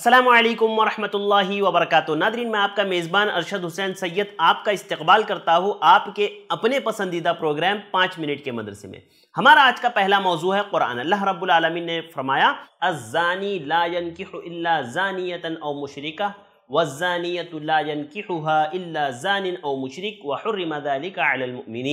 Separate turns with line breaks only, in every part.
असलम वरहमल वबरक नादरीन मैं आपका मेज़बान अरशद हुसैन सैयद आपका इस्तकबाल करता हूँ आपके अपने पसंदीदा प्रोग्राम पाँच मिनट के मदरसे में हमारा आज का पहला मौजू है कुरान अल्लाह रब्लमिन ने फरमाया अज़ानी लायन किनियतन और मुशरक़ा वज़ानियत लायन किन और मुशरक वहरमदालिकामिन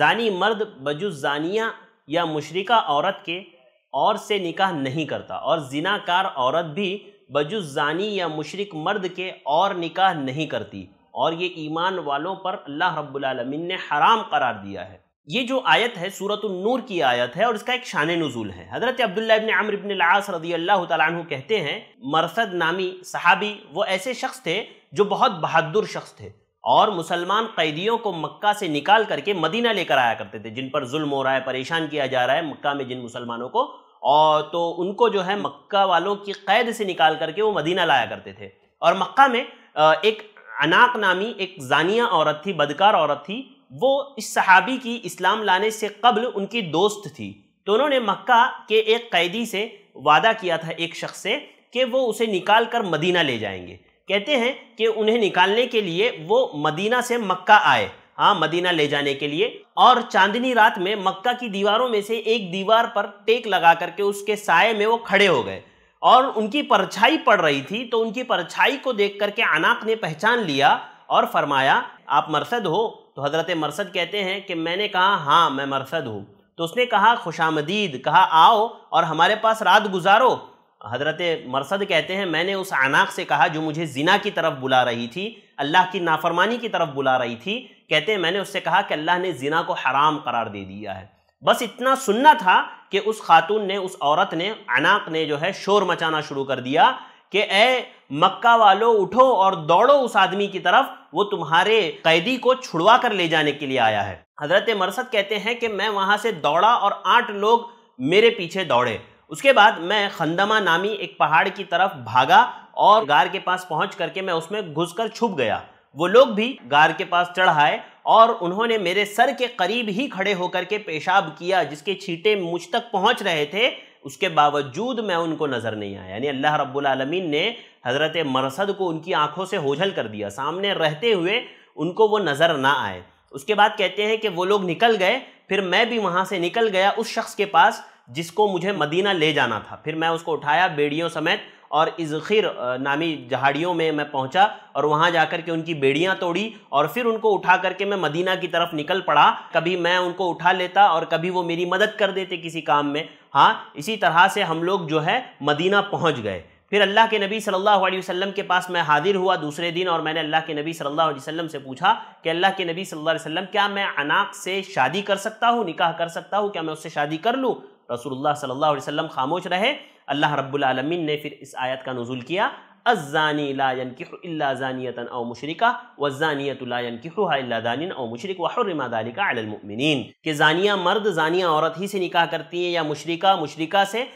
जानी मर्द बजु जानिया या मुशरक़ा औरत के और से निकाह नहीं करता और जिनाकार औरत भी बजुजानी या मुशरक मर्द के और निकाह नहीं करती और ये ईमान वालों पर अल्लाह रब्बुलमीन ने हराम करार दिया है ये जो आयत है सूरत नूर की आयत है और इसका एक शान नज़ुल है हज़रत अब्दुल्ला लास रदी अल्लाह तु कहते हैं मरसद नामी सहाबी वो ऐसे शख्स थे जो बहुत बहादुर शख्स थे और मुसलमान कैदियों को मक्का से निकाल करके मदीना लेकर आया करते थे जिन पर जुल्म हो रहा है परेशान किया जा रहा है मक्का में जिन मुसलमानों को और तो उनको जो है मक्का वालों की कैद से निकाल करके वो मदीना लाया करते थे और मक्का में एक अनाक नामी एक जानिया औरत थी बदकार औरत थी वो इस सहाबी की इस्लाम लाने से कबल उनकी दोस्त थी तो उन्होंने मक्का के एक कैदी से वादा किया था एक शख्स से कि वो उसे निकाल कर मदीना ले जाएंगे कहते हैं कि उन्हें निकालने के लिए वो मदीना से मक्का आए हाँ मदीना ले जाने के लिए और चांदनी रात में मक्का की दीवारों में से एक दीवार पर टेक लगा करके उसके साय में वो खड़े हो गए और उनकी परछाई पड़ रही थी तो उनकी परछाई को देख करके अनाक ने पहचान लिया और फरमाया आप मरसद हो तो हज़रत मरसद कहते हैं कि मैंने कहा हाँ मैं मरसद हूँ तो उसने कहा खुशामदीद कहा आओ और हमारे पास रात गुजारो हज़रत मरसद कहते हैं मैंने उस अनाक से कहा जो मुझे जिना की तरफ बुला रही थी अल्लाह की नाफरमानी की तरफ बुला रही थी कहते हैं मैंने उससे कहा कि अल्लाह ने जिना को हराम करार दे दिया है बस इतना सुनना था कि उस खातून ने उस औरत ने अनाक ने जो है शोर मचाना शुरू कर दिया कि ए मक्का वालों उठो और दौड़ो उस आदमी की तरफ वो तुम्हारे कैदी को छुड़वा कर ले जाने के लिए आया है हजरत मरसद कहते हैं कि मैं वहाँ से दौड़ा और आठ लोग मेरे पीछे दौड़े उसके बाद मैं खंदमा नामी एक पहाड़ की तरफ भागा और गार के पास पहुंच करके मैं उसमें घुसकर छुप गया वो लोग भी गार के पास चढ़ आए और उन्होंने मेरे सर के करीब ही खड़े होकर के पेशाब किया जिसके छींटे मुझ तक पहुंच रहे थे उसके बावजूद मैं उनको नज़र नहीं आया यानी अल्लाह रब्बुल आलमीन ने हज़रत मरसद को उनकी आंखों से होझल कर दिया सामने रहते हुए उनको वो नज़र ना आए उसके बाद कहते हैं कि वो लोग निकल गए फिर मैं भी वहाँ से निकल गया उस शख्स के पास जिसको मुझे मदीना ले जाना था फिर मैं उसको उठाया बेड़ियों समेत और इजखिर नामी जहाड़ियों में मैं पहुंचा और वहां जाकर के उनकी बेड़ियां तोड़ी और फिर उनको उठा करके मैं मदीना की तरफ निकल पड़ा कभी मैं उनको उठा लेता और कभी वो मेरी मदद कर देते किसी काम में हाँ इसी तरह से हम लोग जो है मदीना पहुँच गए फिर अल्लाह के नबी सल्लल्लाहु अलैहि वसल्लम के पास मैं हाजिर हुआ दूसरे दिन और मैंने अल्लाह के नबी सल्लल्लाहु अलैहि वसल्लम से पूछा कि अल्लाह के नबी सल्लल्लाहु अलैहि वसल्लम क्या मैं अनाक से शादी कर सकता हूँ निकाह कर सकता हूँ क्या मैं उससे शादी कर लूँ रसूलुल्लाह सल्लल्लाहु अलैहि वसल्लम खामोश रहे अल्लाह रब्बुल आलमीन ने फिर इस आयत का नजूल किया अज़ानी लायन किनियतन अव मशरक़ा व जानियत लायन किदानिन अव मशरक़ वहरमालिका अलमिन के जानिया मर्द जानिया औरत ही से निकाह करती है या मशरक़ा मशरक़ा से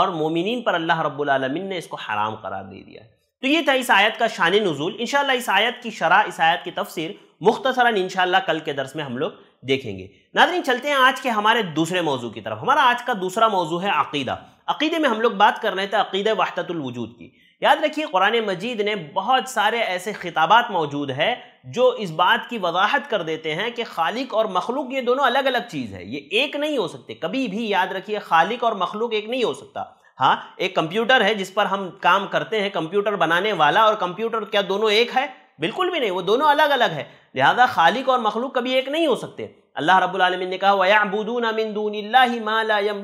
और मोमिन पर अल्लाह रब्बुल आलमीन ने इसको हराम करार दे दिया तो ये था इस आयत का शान नज़ुल इन इस आयत की शरह इस आयत की तफसीर मुख्तसरा इन कल के दर्स में हम लोग देखेंगे नादरीन चलते हैं आज के हमारे दूसरे मौजू की तरफ हमारा आज का दूसरा मौजू है अकीदा अकीदे में हम लोग बात कर रहे थे अकीद वाहतुलवजूद की याद रखिए कुरान मजीद ने बहुत सारे ऐसे खिताबात मौजूद है जो इस बात की वजाहत कर देते हैं कि खालिक और मखलूक ये दोनों अलग अलग चीज़ है ये एक नहीं हो सकते कभी भी याद रखिए खालिक और मखलूक एक नहीं हो सकता हाँ एक कंप्यूटर है जिस पर हम काम करते हैं कंप्यूटर बनाने वाला और कंप्यूटर क्या दोनों एक है बिल्कुल भी नहीं वो दोनों अलग अलग है लिहाजा खालिक और मखलूक कभी एक नहीं हो सकते अल्लाह रबालमीन ने कहा वयाबूदून मिनदूनलाकुम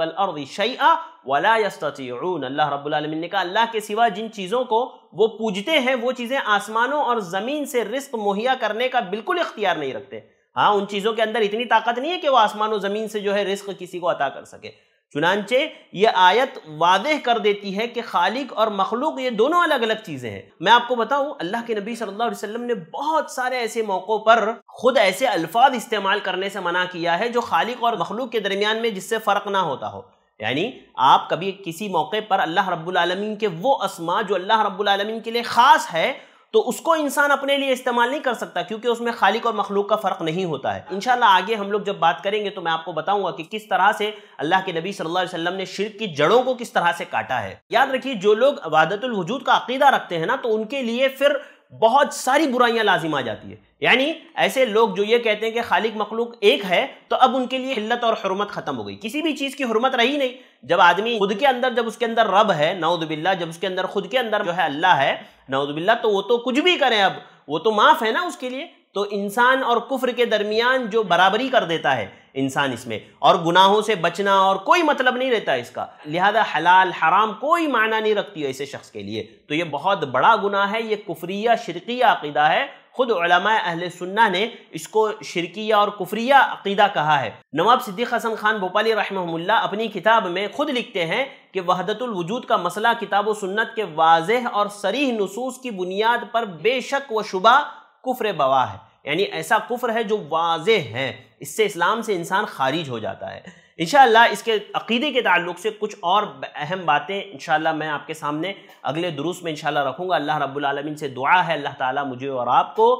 वल शैआ वला अल्लाह रबालमीन ने कहा अल्लाह के सिवा जिन चीज़ों को वो पूजते हैं वो चीज़ें आसमानों और ज़मीन से रिस्क मुहैया करने का बिल्कुल इख्तियार नहीं रखते हाँ उन चीज़ों के अंदर इतनी ताकत नहीं है कि वो आसमान और ज़मीन से जो है रिस्क किसी को अता कर सके चुनानचे ये आयत वादे कर देती है कि खालिक और मखलूक ये दोनों अलग अलग चीज़ें हैं मैं आपको बताऊं अल्लाह के नबी सल्लल्लाहु अलैहि वसल्लम ने बहुत सारे ऐसे मौक़ों पर ख़ुद ऐसे अल्फाज इस्तेमाल करने से मना किया है जो खालिक और मखलूक के दरमियान में जिससे फ़र्क ना होता हो यानी आप कभी किसी मौके पर अल्लाह रब्बुल रबालमीन के वो असमा जो अल्लाह रब्बुल रबालमीन के लिए ख़ास है तो उसको इंसान अपने लिए इस्तेमाल नहीं कर सकता क्योंकि उसमें खालिक और मखलूक का फ़र्क नहीं होता है इन आगे हम लोग जब बात करेंगे तो मैं आपको बताऊंगा कि किस तरह से अल्लाह के नबी सल्लल्लाहु अलैहि वसल्लम ने शिरक की जड़ों को किस तरह से काटा है याद रखिए जो लोग वादतुल वजूद का अकीदा रखते हैं ना तो उनके लिए फिर बहुत सारी बुराइयां लाजिम आ जाती है यानी ऐसे लोग जो ये कहते हैं कि खालिक मखलूक एक है तो अब उनके लिए हिल्लत और हरमत खत्म हो गई किसी भी चीज़ की हरमत रही नहीं जब आदमी खुद के अंदर जब उसके अंदर रब है नाउदबिल्ला जब उसके अंदर खुद के अंदर जो है अल्लाह है नाउदबिल्ला तो वो तो कुछ भी करें अब वो तो माफ़ है ना उसके लिए तो इंसान और कुफ्र के दरमियान जो बराबरी कर देता है इंसान इसमें और गुनाहों से बचना और कोई मतलब नहीं रहता इसका लिहाजा हलाल हराम कोई माना नहीं रखती है ऐसे शख्स के लिए तो ये बहुत बड़ा गुनाह है ये कुफरिया शिरकिया अकीदा है खुद अहल सुन्ना ने इसको शिरकिया और कुफरिया अकीदा कहा है नवाब सिद्दीक हसन खान भोपाली रहमहुल्ला अपनी किताब में खुद लिखते हैं कि वहदतुल वजूद का मसला किताब सुन्नत के वाजह और सरीह नसूस की बुनियाद पर बेशक व शुबा कुफ्र बवा है यानी ऐसा कुफ्र है जो वाज है इससे इस्लाम से इंसान खारिज हो जाता है इन इसके अकीदे के ताल्लुक से कुछ और अहम बातें इन मैं आपके सामने अगले दुरुस में इनशाला रखूँगा अल्लाह रब्लमिन से दुआ है अल्लाह ताली मुझे और आपको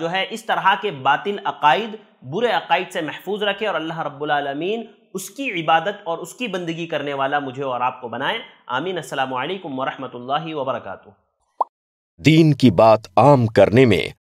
जो है इस तरह के बातिल अकायद बुरे अकायद से महफूज रखे और अल्लाह रब्लमिन उसकी इबादत और उसकी बंदगी करने वाला मुझे और आपको बनाए आमीन असल वरहमल वर्का दीन की बात आम करने में